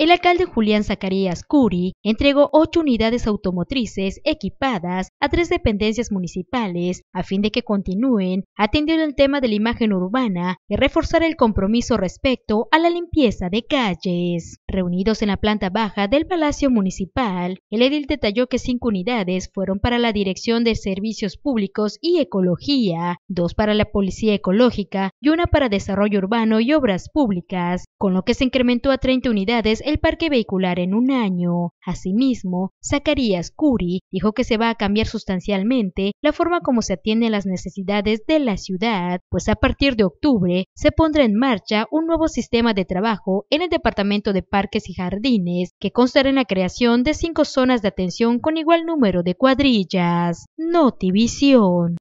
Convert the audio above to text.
El alcalde Julián Zacarías Curi entregó ocho unidades automotrices equipadas a tres dependencias municipales a fin de que continúen atendiendo el tema de la imagen urbana y reforzar el compromiso respecto a la limpieza de calles. Reunidos en la planta baja del Palacio Municipal, el edil detalló que cinco unidades fueron para la Dirección de Servicios Públicos y Ecología, dos para la Policía Ecológica y una para Desarrollo Urbano y Obras Públicas, con lo que se incrementó a 30 unidades el parque vehicular en un año. Asimismo, Zacarías Curi dijo que se va a cambiar sustancialmente la forma como se atienden las necesidades de la ciudad, pues a partir de octubre se pondrá en marcha un nuevo sistema de trabajo en el Departamento de Parques y Jardines, que constará en la creación de cinco zonas de atención con igual número de cuadrillas. Notivisión.